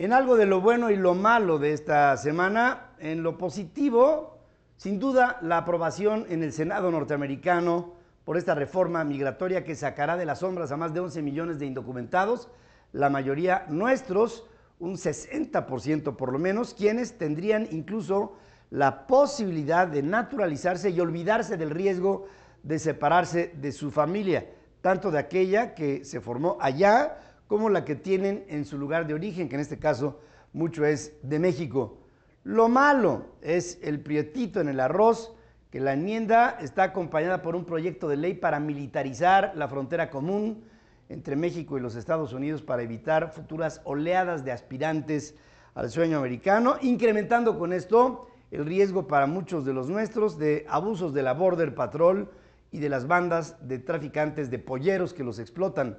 en algo de lo bueno y lo malo de esta semana. En lo positivo, sin duda, la aprobación en el Senado norteamericano por esta reforma migratoria que sacará de las sombras a más de 11 millones de indocumentados, la mayoría nuestros, un 60% por lo menos, quienes tendrían incluso la posibilidad de naturalizarse y olvidarse del riesgo de separarse de su familia, tanto de aquella que se formó allá como la que tienen en su lugar de origen, que en este caso mucho es de México. Lo malo es el prietito en el arroz, que la enmienda está acompañada por un proyecto de ley para militarizar la frontera común entre México y los Estados Unidos para evitar futuras oleadas de aspirantes al sueño americano, incrementando con esto el riesgo para muchos de los nuestros de abusos de la Border Patrol y de las bandas de traficantes de polleros que los explotan.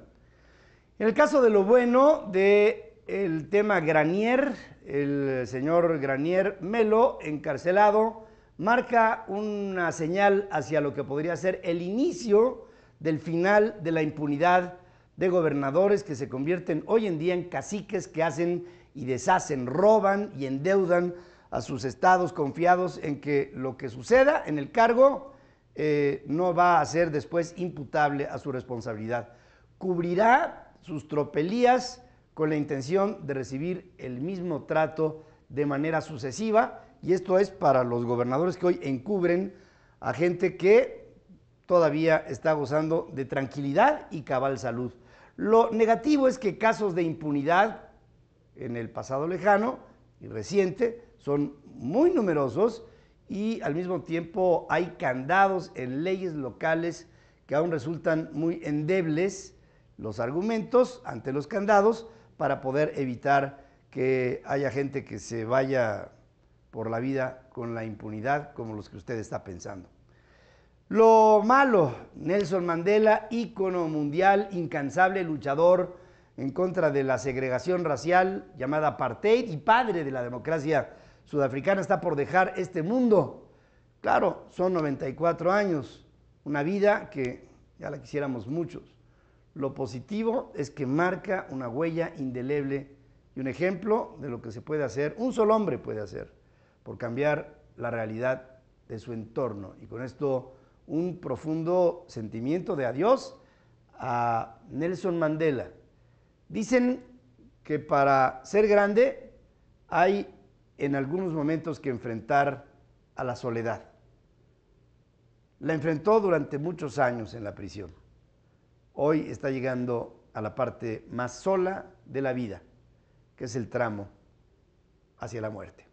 En el caso de lo bueno del tema Granier, el señor Granier Melo, encarcelado, marca una señal hacia lo que podría ser el inicio del final de la impunidad de gobernadores que se convierten hoy en día en caciques que hacen y deshacen, roban y endeudan a sus estados confiados en que lo que suceda en el cargo eh, no va a ser después imputable a su responsabilidad. Cubrirá sus tropelías con la intención de recibir el mismo trato de manera sucesiva, y esto es para los gobernadores que hoy encubren a gente que todavía está gozando de tranquilidad y cabal salud. Lo negativo es que casos de impunidad en el pasado lejano y reciente son muy numerosos y al mismo tiempo hay candados en leyes locales que aún resultan muy endebles los argumentos ante los candados para poder evitar que haya gente que se vaya por la vida con la impunidad como los que usted está pensando. Lo malo, Nelson Mandela, ícono mundial, incansable luchador en contra de la segregación racial llamada apartheid y padre de la democracia sudafricana, está por dejar este mundo. Claro, son 94 años, una vida que ya la quisiéramos muchos. Lo positivo es que marca una huella indeleble y un ejemplo de lo que se puede hacer, un solo hombre puede hacer, por cambiar la realidad de su entorno. Y con esto un profundo sentimiento de adiós a Nelson Mandela. Dicen que para ser grande hay en algunos momentos que enfrentar a la soledad. La enfrentó durante muchos años en la prisión hoy está llegando a la parte más sola de la vida, que es el tramo hacia la muerte.